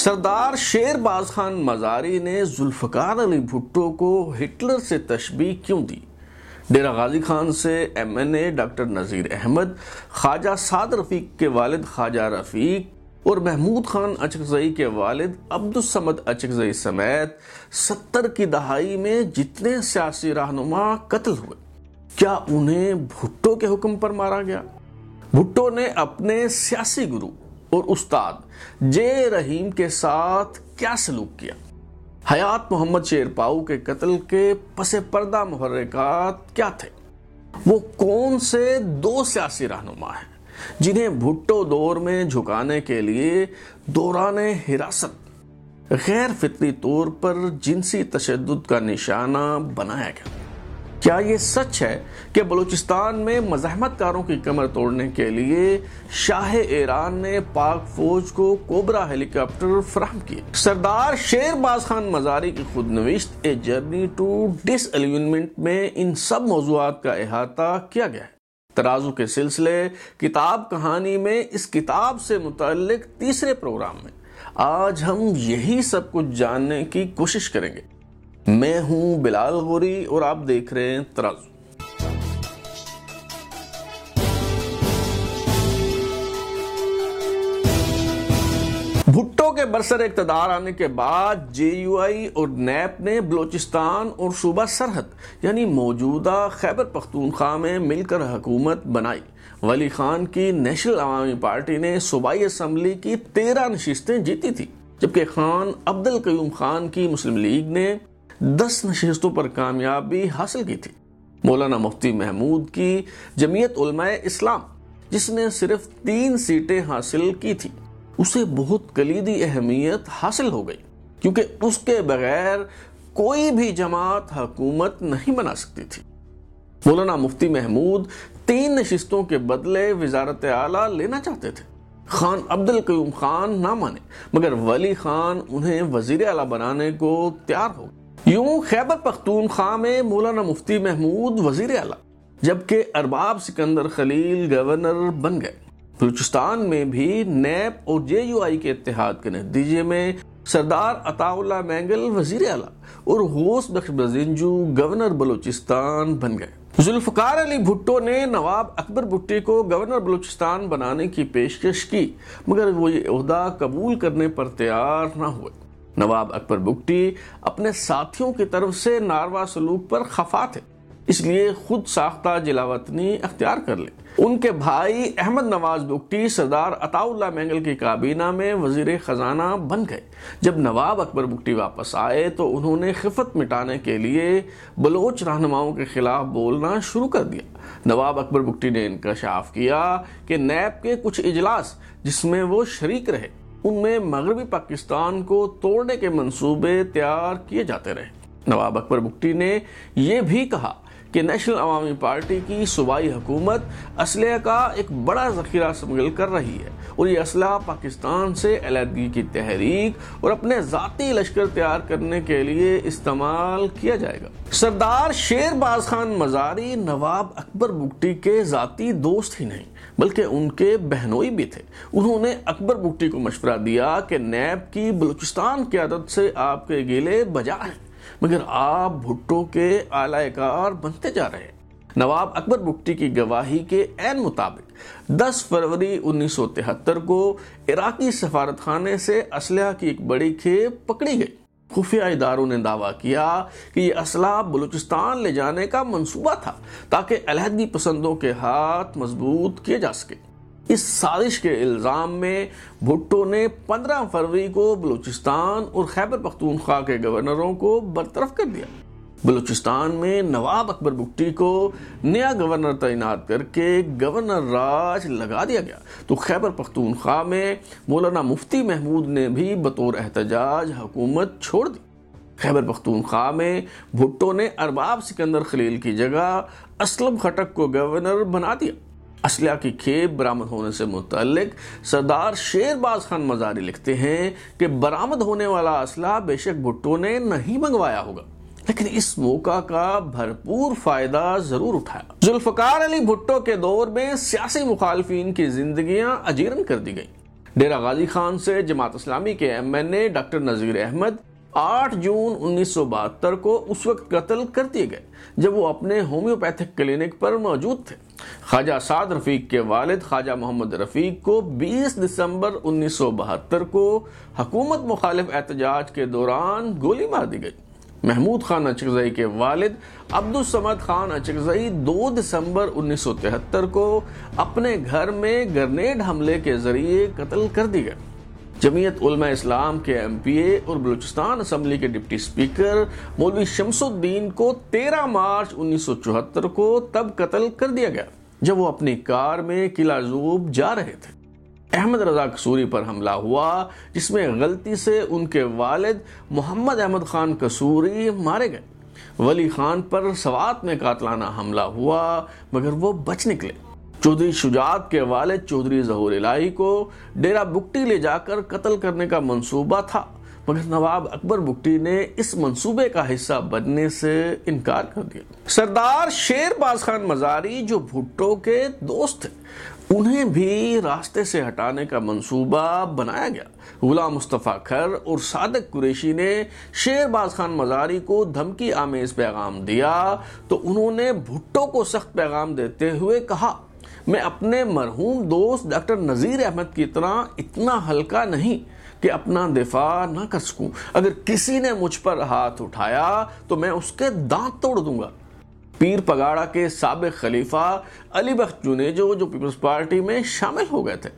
सरदार शेरबाज खान मजारी ने जुल्फ़कार अली भुट्टो को हिटलर से तशबी क्यों दी डेरा गाजी खान से M N A doctor Nazir Ahmad Khwaja Saad Rafiq के वालिद ख्वाजा रफ़ीक और महमूद खान अचकजई के वालिद अब्दुलसमद अचकजई समेत सत्तर की दहाई में जितने सियासी रहनुमा कत्ल हुए क्या उन्हें भुट्टो के हुक्म पर मारा गया भुट्टो ने अपने सियासी गुरु और उस्ताद जे रहीम के साथ क्या सलूक किया हयात मोहम्मद शेरपाऊ के कत्ल के पसे पर्दा मुहर्रकात क्या थे वो कौन से दो सियासी रहनुमा हैं जिन्हें भुट्टो दौर में झुकाने के लिए दौरान हिरासत गैर फितरी तौर पर जिनसी तशद का निशाना बनाया गया क्या ये सच है कि बलूचिस्तान में मजहमतकारों की कमर तोड़ने के लिए शाह ईरान ने पाक फौज को कोबरा हेलीकॉप्टर फ्राहम किए सरदार शेरबाज खान मजारी की खुद नविश्त ए जर्नी टू डिस में इन सब मौजूद का अहाता किया गया है तराजू के सिलसिले किताब कहानी में इस किताब से मुतल तीसरे प्रोग्राम में आज हम यही सब कुछ जानने की कोशिश करेंगे मैं हूं बिलाल गोरी और आप देख रहे हैं तराजू भुट्टो के बरसर इकतदार आने के बाद जे यू आई और नैप ने बलोचिस्तान और सूबा सरहद यानी मौजूदा खैबर पख्तूनख्वा में मिलकर हुकूमत बनाई वली खान की नेशनल अवामी पार्टी ने सूबाई असम्बली की तेरह नशितें जीती थी जबकि खान अब्दुल कयूम खान की मुस्लिम लीग ने दस नशस्तों पर कामयाबी हासिल की थी मौलाना मुफ्ती महमूद की जमीयत इस्लाम जिसने सिर्फ तीन सीटें हासिल की थी उसे बहुत कलीदी अहमियत हासिल हो गई क्योंकि उसके बगैर कोई भी जमात हकूमत नहीं बना सकती थी मौलाना मुफ्ती महमूद तीन नशिस्तों के बदले वजारत आला लेना चाहते थे खान अब्दुल कयूम खान ना माने मगर वली खान उन्हें वजीर आला बनाने को तैयार हो गए यूं खैबर पख्तूनख्वा में मौलाना मुफ्ती महमूद वजीर अला जबकि अरबाब सिकंदर खलील गवर्नर बन गए बलूचिस्तान में भी नैब और जे यू आई के इतिहाद के नतीजे में सरदार अताउल्ला मैंगल वजीर अला और होस बख्श बजिंजू गवर्नर बलूचिस्तान बन गए जुल्फकार अली भुट्टो ने नवाब अकबर भुट्टी को गवर्नर बलूचिस्तान बनाने की पेशकश की मगर वो ये अहदा कबूल करने पर तैयार ना हुए नवाब अकबर बुगटी अपने साथियों की तरफ से नारवा सलूक पर खफा थे इसलिए खुद साख्ता जिलावतनी अख्तियार कर ले उनके भाई अहमद नवाज बुगटी सरदार अताउल्ला मैंगल की काबीना में वजीर खजाना बन गए जब नवाब अकबर बुगटी वापस आए तो उन्होंने खिफत मिटाने के लिए बलोच रहनुमाओं के खिलाफ बोलना शुरू कर दिया नवाब अकबर बुगटी ने इनकशाफ किया कि नैब के कुछ इजलास जिसमें वो शरीक रहे उनमें मगरबी पाकिस्तान को तोड़ने के मंसूबे तैयार किए जाते रहे नवाब अकबर बुक्टी ने यह भी कहा कि नेशनल अवामी पार्टी की सूबाई हुकूमत असलह का एक बड़ा जखीरा शमगल कर रही है और ये असलह पाकिस्तान से अलहदगी की तहरीक और अपने ज़ाती लश्कर तैयार करने के लिए इस्तेमाल किया जाएगा सरदार शेरबाज खान मजारी नवाब अकबर बुगटी के ज़ाती दोस्त ही नहीं बल्कि उनके बहनोई भी थे उन्होंने अकबर बुट्टी को मशवरा दिया कि नैब की बलूचिस्तान की आदत से आपके गिले बजा है मगर आप भुट्टो के आलाकार बनते जा रहे हैं नवाब अकबर बुट्टी की गवाही के एन मुताबिक 10 फरवरी 1973 को इराकी सफारत खाने से असलह की एक बड़ी खेप पकड़ी गई खुफिया इदारों ने दावा किया कि यह असला बलूचिस्तान ले जाने का मंसूबा था ताकि अलहदगी पसंदों के हाथ मजबूत किए जा सके इस साजिश के इल्ज़ाम में भुट्टो ने 15 फरवरी को बलूचिस्तान और खैबर पख्तूनख्वा के गवर्नरों को बरतरफ कर दिया बलूचिस्तान में नवाब अकबर बुट्टी को नया गवर्नर तैनात करके गवर्नर राज लगा दिया गया तो खैबर पख्तूनख्वा में मौलाना मुफ्ती महमूद ने भी बतौर एहतजाज हुकूमत छोड़ दी खैबर पख्तूनख्वा में भुट्टो ने अरबाब सिकंदर खलील की जगह असलम खटक को गवर्नर बना दिया असलिया की खेप बरामद होने से मुतलक सरदार शेरबाज खान मजारी लिखते हैं कि बरामद होने वाला असला बेशक भुट्टो ने नहीं मंगवाया होगा लेकिन इस मौका का भरपूर फायदा जरूर उठाया जुल्फकार अली भुट्टो के दौर में सियासी मुखालफी की जिंदगी अजीरन कर दी गई डेरा गाजी खान से जमात इस्लामी के M N A doctor Nazir Ahmad 8 जून उन्नीस को उस वक्त कत्ल कर दिए गए जब वो अपने होम्योपैथिक क्लिनिक पर मौजूद थे ख्वाजा साद रफीक के वालिद ख्वाजा मोहम्मद रफीक को 20 दिसंबर उन्नीस को हकूमत मुखालिफ एहतजाज के दौरान गोली मार दी गई महमूद खान अचकजई के वालिद समद खान अचकजई 2 दिसंबर 1973 को अपने घर में ग्रनेड हमले के जरिए कत्ल कर दिए गए जमीयत उलमा इस्लाम के एम पी ए और बलूचिस्तान असम्बली के डिप्टी स्पीकर मौलवी शमसुद्दीन को 13 मार्च 1974 को तब कत्ल कर दिया गया जब वो अपनी कार में किला जूब जा रहे थे अहमद रजा कसूरी पर हमला हुआ जिसमें गलती से उनके वालिद मोहम्मद अहमद खान कसूरी मारे गए वली खान पर सवात में कातलाना हमला हुआ मगर वो बच निकले चौधरी शुजात के वालिद चौधरी जहूर इलाही को डेरा बुकटी ले जाकर कत्ल करने का मंसूबा था मगर नवाब अकबर बुकटी ने इस मंसूबे का हिस्सा बनने से इनकार कर दिया सरदार शेर बाज खान मजारी जो भुट्टो के दोस्त थे उन्हें भी रास्ते से हटाने का मंसूबा बनाया गया गुलाम मुस्तफ़ा खर और सादक कुरेशी ने शेरबाज खान मजारी को धमकी आमेज पैगाम दिया तो उन्होंने भुट्टो को सख्त पैगाम देते हुए कहा मैं अपने मरहूम दोस्त डॉक्टर नज़ीर अहमद की तरह इतना हल्का नहीं कि अपना दिफा ना कर सकूं अगर किसी ने मुझ पर हाथ उठाया तो मैं उसके दांत तोड़ दूंगा पीर पगाड़ा के सबक खलीफा अली बख्त जुनेजो जो पीपल्स पार्टी में शामिल हो गए थे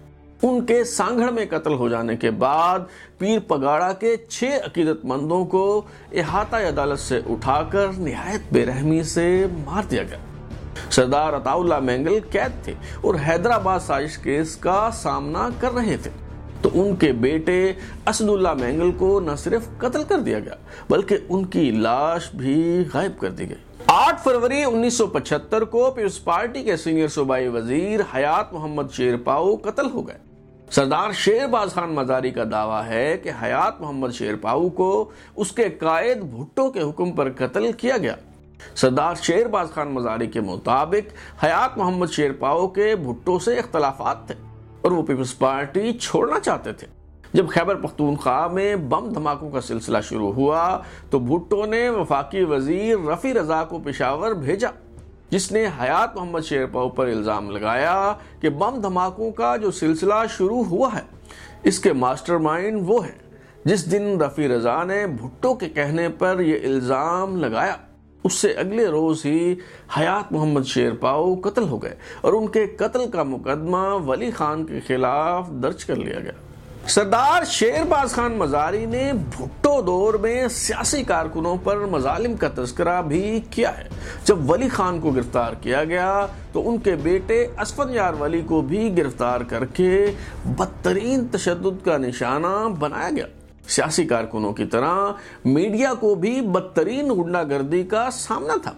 उनके सांगड़ में कत्ल हो जाने के बाद पीर पगाड़ा के छह अकीदतमंदों को अहाता अदालत से उठाकर नहायत बेरहमी से मार दिया गया सरदार अताउल्ला मैंगल कैद थे और हैदराबाद साजिश केस का सामना कर रहे थे तो उनके बेटे असदुल्ला मैंगल को न सिर्फ कत्ल कर दिया गया बल्कि उनकी लाश भी गायब कर दी गई 8 फरवरी 1975 को पीपल्स पार्टी के सीनियर सूबाई वजीर हयात मोहम्मद शेरपाओ कत्ल हो गए सरदार शेरबाज खान मजारी का दावा है कि हयात मोहम्मद शेरपाऊ को उसके कायद भुट्टो के हुक्म पर कत्ल किया गया सरदार शेरबाज खान मजारी के मुताबिक हयात मोहम्मद शेरपाओ के भुट्टो से इख्तलाफात थे और वो पीपल्स पार्टी छोड़ना चाहते थे जब खैबर पख्तूनख्वा में बम धमाकों का सिलसिला शुरू हुआ तो भुट्टो ने वफाकी वजीर रफ़ी रजा को पेशावर भेजा जिसने हयात मोहम्मद शेरपा पर इल्ज़ाम लगाया कि बम धमाकों का जो सिलसिला शुरू हुआ है इसके मास्टरमाइंड वो है जिस दिन रफ़ी रजा ने भुट्टो के कहने पर यह इल्ज़ाम लगाया उससे अगले रोज ही हयात मोहम्मद शेरपाओ कत्ल हो गए और उनके कत्ल का मुकदमा वली खान के खिलाफ दर्ज कर लिया गया सरदार शेरबाज खान मजारी ने भुट्टो दौर में सियासी कारकुनों पर मजालिम का तस्करा भी किया है जब वली खान को गिरफ्तार किया गया तो उनके बेटे असफन यार वली को भी गिरफ्तार करके बदतरीन तशद का निशाना बनाया गया सियासी कारकुनों की तरह मीडिया को भी बदतरीन गुंडागर्दी का सामना था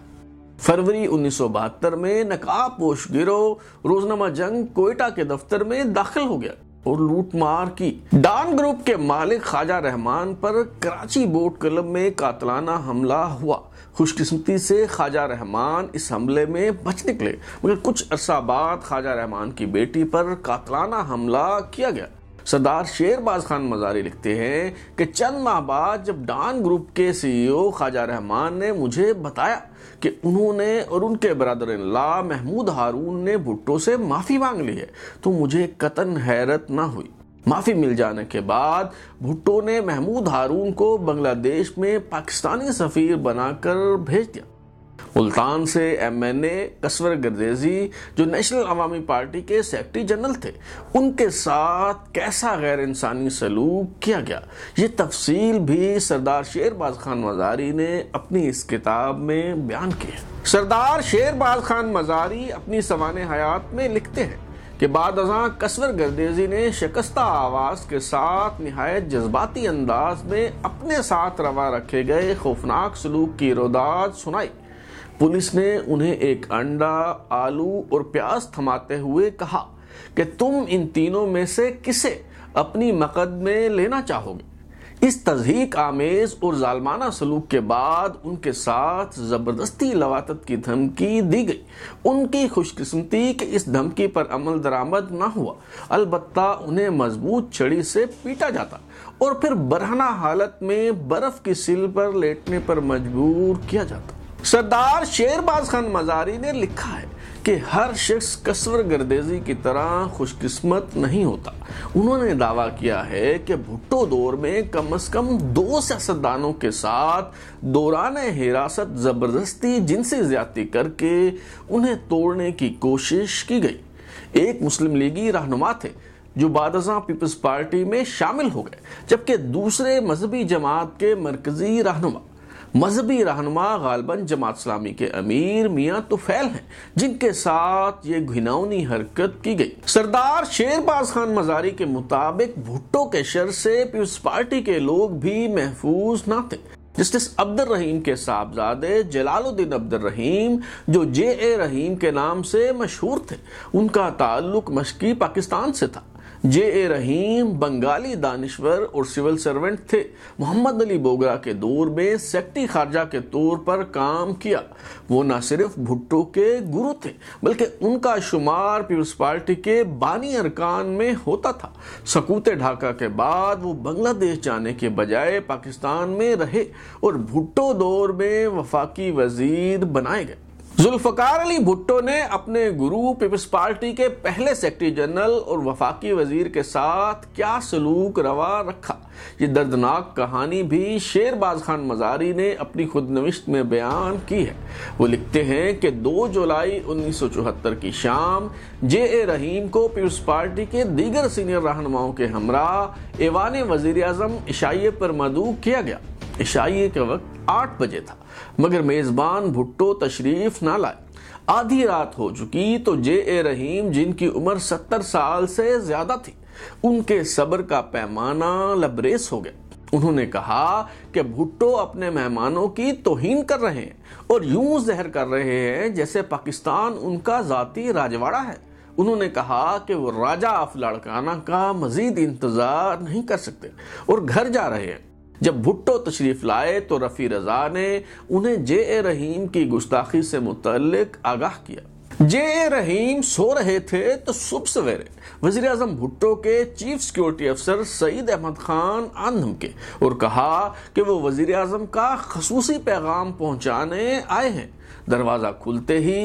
फरवरी बहत्तर में नकाबपोश गिरोह रोजनामा जंग कोयटा के दफ्तर में दाखिल हो गया और लूटमार की डान ग्रुप के मालिक ख्वाजा रहमान पर कराची बोट क्लब में कातलाना हमला हुआ खुशकिस्मती से ख्वाजा रहमान इस हमले में बच निकले मगर कुछ अरसा बाद ख्वाजा रहमान की बेटी पर कातलाना हमला किया गया सरदार शेरबाज खान मजारी लिखते हैं कि चंद माह बाद जब डान ग्रुप के सीईओ e ख्वाजा रहमान ने मुझे बताया कि उन्होंने और उनके इन ला महमूद हारून ने भुट्टो से माफ़ी मांग ली है तो मुझे कतन हैरत ना हुई माफ़ी मिल जाने के बाद भुट्टो ने महमूद हारून को बांग्लादेश में पाकिस्तानी सफ़ीर बनाकर भेज दिया मुल्तान से M N A Qaswar Gardezi जो नेशनल अवामी पार्टी के सेक्रेटरी जनरल थे उनके साथ कैसा गैर इंसानी सलूक किया गया ये तफसील भी सरदार शेरबाज खान मजारी ने अपनी इस किताब में बयान की है सरदार शेरबाज खान मजारी अपनी सवान हयात में लिखते हैं कि बाद अजा कसवर गर्देजी ने शिकस्ता आवाज के साथ नहायत जज्बाती अंदाज में अपने साथ रवा रखे गए खौफनाक सलूक की रोदात सुनाई पुलिस ने उन्हें एक अंडा आलू और प्याज थमाते हुए कहा कि तुम इन तीनों में से किसे अपनी मकद में लेना चाहोगे इस तजहीक आमेज और जालमाना सलूक के बाद उनके साथ जबरदस्ती लवातत की धमकी दी गई उनकी खुशकिस्मती कि इस धमकी पर अमल दरामद ना हुआ अलबत् उन्हें मजबूत छड़ी से पीटा जाता और फिर बरहना हालत में बर्फ की सिल पर लेटने पर मजबूर किया जाता सरदार शेरबाज खान मजारी ने लिखा है कि हर शख्स कसवर गर्देजी की तरह खुशकिस्मत नहीं होता उन्होंने दावा किया है कि भुट्टो दौर में कम से कम दो सियासतदानों के साथ दौरान हिरासत जबरदस्ती जिनसे ज्यादा करके उन्हें तोड़ने की कोशिश की गई एक मुस्लिम लीगी रहनुमा थे जो बादशाह पीपल्स पार्टी में शामिल हो गए जबकि दूसरे मजहबी जमात के मरकजी रहनुमा मजहबी रहनमा गालबन जमात इस्लामी के अमीर मियाँ तो फैल हैं जिनके साथ ये घिनौनी हरकत की गई सरदार शेरबाज खान मजारी के मुताबिक भुट्टो के शर से पीपल्स पार्टी के लोग भी महफूज ना थे जस्टिस अब्दुल रहीम के साहबजादे जलालुद्दीन अब्दुल रहीम जो जे ए रहीम के नाम से मशहूर थे उनका ताल्लुक मशकी पाकिस्तान से था जे ए रहीम बंगाली दानश्वर और सिविल सर्वेंट थे मोहम्मद अली बोगरा के दौर में सेक्टी खारजा के तौर पर काम किया वो न सिर्फ भुट्टो के गुरु थे बल्कि उनका शुमार पीपल्स पार्टी के बानी अरकान में होता था सकूते ढाका के बाद वो बांग्लादेश जाने के बजाय पाकिस्तान में रहे और भुट्टो दौर में वफाकी वजीर बनाए गए जुल्फकार अली भुट्टो ने अपने गुरु पीपल्स पार्टी के पहले सेक्रेटरी जनरल और वफाकी वजीर के साथ क्या सलूक रवा रखा ये दर्दनाक कहानी भी शेरबाज खान मजारी ने अपनी खुदनविश्त में बयान की है वो लिखते हैं कि 2 जुलाई 1974 की शाम जे ए रहीम को पीपल्स पार्टी के दीगर सीनियर रहनुमाओं के हमरा एवान वजीर अजम इशाइये पर मदू किया गया इशाइये का वक्त आठ बजे था मगर मेज़बान भुट्टो तशरीफ ना लाए आधी रात हो चुकी तो जे ए रहीम जिनकी उम्र सत्तर साल से ज्यादा थी उनके सब्र का पैमाना लबरेज हो गया उन्होंने कहा कि भुट्टो अपने मेहमानों की तोहीन कर रहे हैं और यूं जहर कर रहे हैं जैसे पाकिस्तान उनका जाति राजवाड़ा है उन्होंने कहा कि वो राजा लड़काना का मजीद इंतजार नहीं कर सकते और घर जा रहे हैं जब भुट्टो तशरीफ लाए तो रफ़ी रजा ने उन्हें जे ए रहीम की गुस्ताखी से मुतल आगाह किया जे ए रहीम सो रहे थे तो सुबह सवेरे वजीर अजम भुट्टो के चीफ सिक्योरिटी अफसर सईद अहमद खान आंधम के और कहा कि वो वजीर अजम का खसूसी पैगाम पहुंचाने आए हैं दरवाज़ा खुलते ही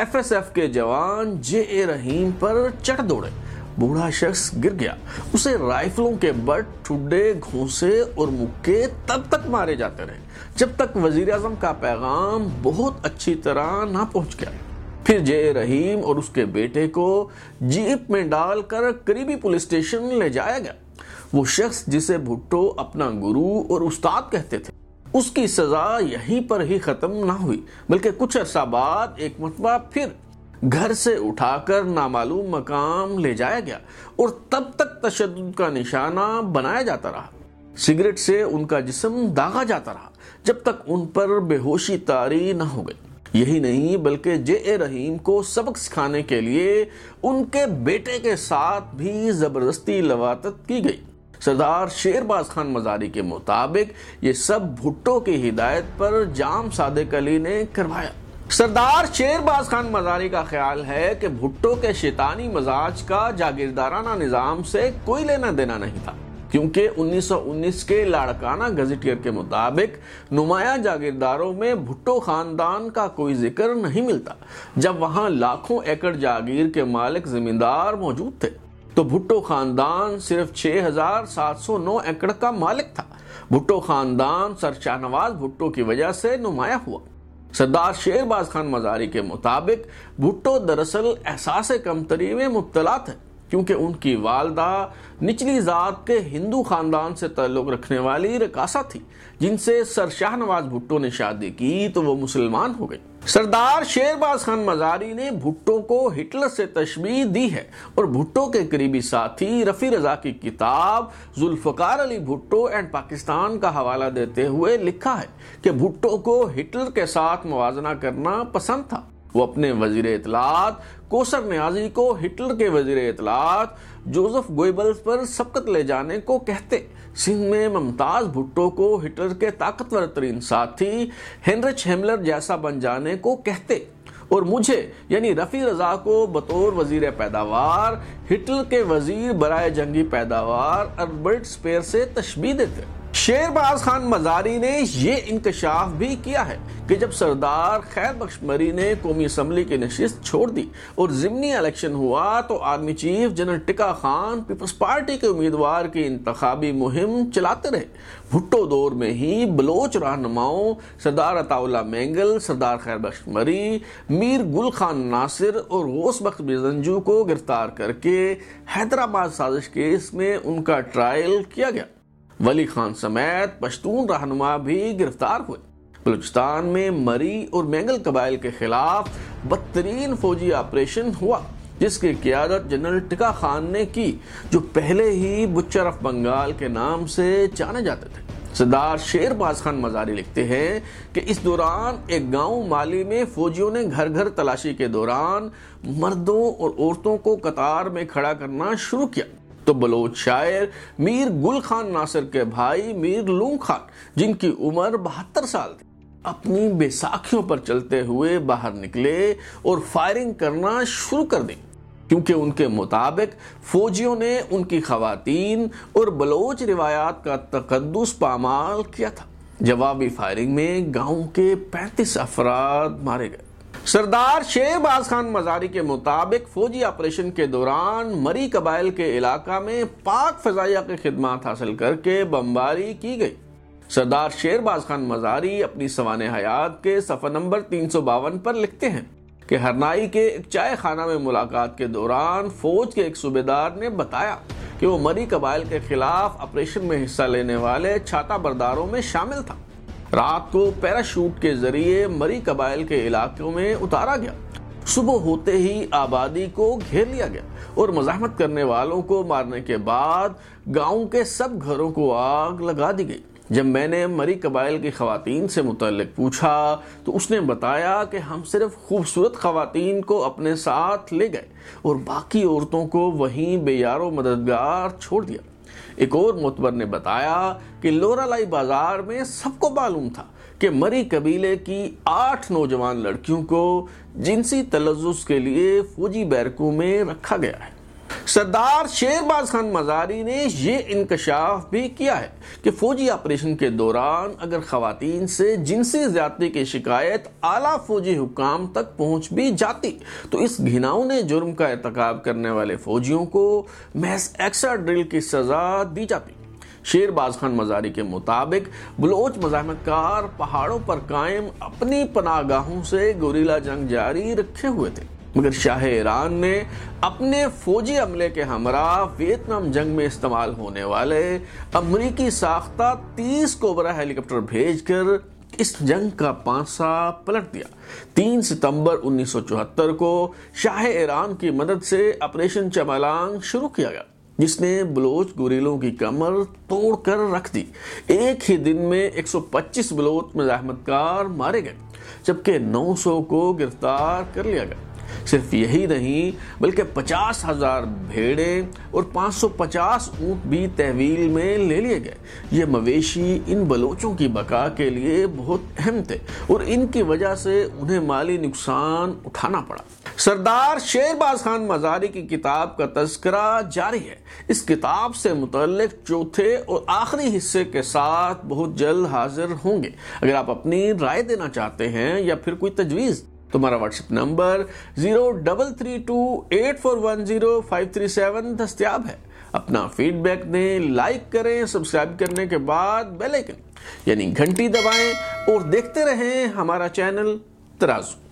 एफ एस एफ के जवान जे ए रहीम पर चढ़ दौड़े बूढ़ा शख्स गिर गया उसे राइफलों के बट ठुड्डे घोंसे और मुक्के तब तक मारे जाते रहे जब तक वजीर अजम का पैगाम बहुत अच्छी तरह ना पहुंच गया फिर जय रहीम और उसके बेटे को जीप में डालकर करीबी पुलिस स्टेशन ले जाया गया वो शख्स जिसे भुट्टो अपना गुरु और उस्ताद कहते थे उसकी सजा यहीं पर ही खत्म ना हुई बल्कि कुछ अरसा बाद एक मतबा फिर घर से उठाकर नामालूम मकाम ले जाया गया और तब तक तशद का निशाना बनाया जाता रहा सिगरेट से उनका जिसम दागा जाता रहा जब तक उन पर बेहोशी तारी न हो गई यही नहीं बल्कि जे ए रहीम को सबक सिखाने के लिए उनके बेटे के साथ भी जबरदस्ती लवातत की गई सरदार शेरबाज खान मजारी के मुताबिक ये सब भुट्टो की हिदायत पर जाम सादे कली ने करवाया सरदार शेरबाज खान मजारी का ख्याल है कि भुट्टो के शैतानी मजाज का जागीरदाराना निज़ाम से कोई लेना देना नहीं था क्योंकि 1919 के लाड़काना गजटियर के मुताबिक नुमाया जागीरदारों में भुट्टो खानदान का कोई जिक्र नहीं मिलता जब वहां लाखों एकड़ जागीर के मालिक जमींदार मौजूद थे तो भुट्टो खानदान सिर्फ 6,709 एकड़ का मालिक था भुट्टो खानदान सर शाहनवाज भुट्टो की वजह से नुमाया हुआ सरदार शेरबाज खान मजारी के मुताबिक भुट्टो दरअसल एहसास कमतरी में मुबतला थे क्योंकि उनकी वालदा निचली ज़ात के हिंदू ख़ानदान से ताल्लुक़ रखने वाली रकासा थी जिनसे सर शाहनवाज भुट्टो ने शादी की तो वो मुसलमान हो गई सरदार शेरबाज खान मजारी ने भुट्टो को हिटलर से तशबी दी है और भुट्टो के करीबी साथी रफ़ी रज़ा की किताब जुल्फ़कार अली भुट्टो एंड पाकिस्तान का हवाला देते हुए लिखा है कि भुट्टो को हिटलर के साथ मुवजना करना पसंद था वो अपने वजीर इतलात कोसर न्याजी को हिटलर के वजीर इतलात जोसेफ गोयबल्स पर सबकत ले जाने को कहते सिंह में ममताज भुट्टो को हिटलर के ताकतवर तरीन साथी हेनरिच हेमलर जैसा बन जाने को कहते और मुझे यानी रफ़ी रज़ा को बतौर वजीर पैदावार हिटलर के वजीर बराए जंगी पैदावार अल्बर्ट स्पेयर से तशबी देते शेरबाज खान मजारी ने यह इंकशाफ भी किया है कि जब सरदार खैर बख्श मरी ने कौमी असम्बली की नशस्त छोड़ दी और जिमनी इलेक्शन हुआ तो आर्मी चीफ जनरल टिका खान पीपल्स पार्टी के उम्मीदवार की इंतबी मुहिम चलाते रहे भुट्टो दौर में ही बलोच रहनुमाओं सरदार अताउल्ला मैंगल सरदार खैर बख्श मरी मीर गुल खान नासिर और रोस बख्श बिजंजू को गिरफ्तार करके हैदराबाद साजिश केस में उनका ट्रायल किया गया वली खान समेत पश्तून रहनुमा भी गिरफ्तार हुए बलूचिस्तान में मरी और मैंगल कबाइल के खिलाफ बदतरीन फौजी ऑपरेशन हुआ जिसकी क्यादत जनरल टिका खान ने की जो पहले ही बुच्चर ऑफ बंगाल के नाम से जाने जाते थे सरदार शेरबाज खान मजारी लिखते हैं कि इस दौरान एक गांव माली में फौजियों ने घर घर तलाशी के दौरान मर्दों और औरतों को कतार में खड़ा करना शुरू किया तो बलोच शायर मीर गुल खान नासर के भाई मीर लू खान जिनकी उम्र बहत्तर साल थी अपनी बेसाखियों पर चलते हुए बाहर निकले और फायरिंग करना शुरू कर दी क्योंकि उनके मुताबिक फौजियों ने उनकी खातन और बलोच रिवायात का तकदस पामाल किया था जवाबी फायरिंग में गांव के 35 अफराद मारे गए सरदार शेरबाज खान मजारी के मुताबिक फौजी ऑपरेशन के दौरान मरी कबाइल के इलाका में पाक फजाइया की खिदमत हासिल करके बमबारी की गई सरदार शेरबाज खान मजारी अपनी सवान हयात के सफर नंबर तीन सौ बावन पर लिखते हैं कि हरनाई के एक चाय खाना में मुलाकात के दौरान फौज के एक सूबेदार ने बताया कि वो मरी कबाइल के खिलाफ ऑपरेशन में हिस्सा लेने वाले छाता बरदारों में शामिल था रात को पैराशूट के जरिए मरी कबाइल के इलाकों में उतारा गया सुबह होते ही आबादी को घेर लिया गया और मजामत करने वालों को मारने के बाद गांव के सब घरों को आग लगा दी गई जब मैंने मरी कबाइल की खातन से मुतक पूछा तो उसने बताया कि हम सिर्फ खूबसूरत खातन को अपने साथ ले गए और बाकी औरतों को वहीं बेयारो मददगार छोड़ दिया एक और मुतबर ने बताया कि लोरालाई बाजार में सबको मालूम था कि मरी कबीले की आठ नौजवान लड़कियों को जिनसी तलजुस के लिए फौजी बैरकों में रखा गया है सरदार शेरबाज खान मजारी ने ये इंकशाफ भी किया है कि फौजी ऑपरेशन के दौरान अगर खातन से जिनसी ज्यादा की शिकायत आला फौजी हुकाम तक पहुंच भी जाती तो इस घिनाउने जुर्म का इतकब करने वाले फौजियों को महज एक्स्ट्रा ड्रिल की सजा दी जाती शेरबाज खान मजारी के मुताबिक बलोच मजामतकार पहाड़ों पर कायम अपनी पनागाहों से गोरीला जंग जारी रखे हुए थे मगर शाह ईरान ने अपने फौजी अमले के हमरा वियतनाम जंग में इस्तेमाल होने वाले अमरीकी साख्ता तीस कोबरा हेलीकॉप्टर भेजकर इस जंग का पांसा पलट दिया 3 सितंबर 1974 को शाह ईरान की मदद से ऑपरेशन चमलांग शुरू किया गया जिसने बलोच गुरीलों की कमर तोड़कर रख दी एक ही दिन में 125 बलोच मजामतकार मारे गए जबकि 900 को गिरफ्तार कर लिया गया सिर्फ यही नहीं बल्कि पचास हजार भेड़े और 550 ऊँट भी तहवील में ले लिए गए ये मवेशी इन बलोचों की बका के लिए बहुत अहम थे और इनकी वजह से उन्हें माली नुकसान उठाना पड़ा सरदार शेरबाज खान मजारी की किताब का तस्करा जारी है इस किताब से मुतल चौथे और आखिरी हिस्से के साथ बहुत जल्द हाजिर होंगे अगर आप अपनी राय देना चाहते हैं या फिर कोई तजवीज़ तुम्हारा WhatsApp number zero double three two eight four one zero five three seven दस्तियाब है अपना फीडबैक दें लाइक करें सब्सक्राइब करने के बाद बेल आइकन यानी घंटी दबाएं और देखते रहें हमारा चैनल तराजू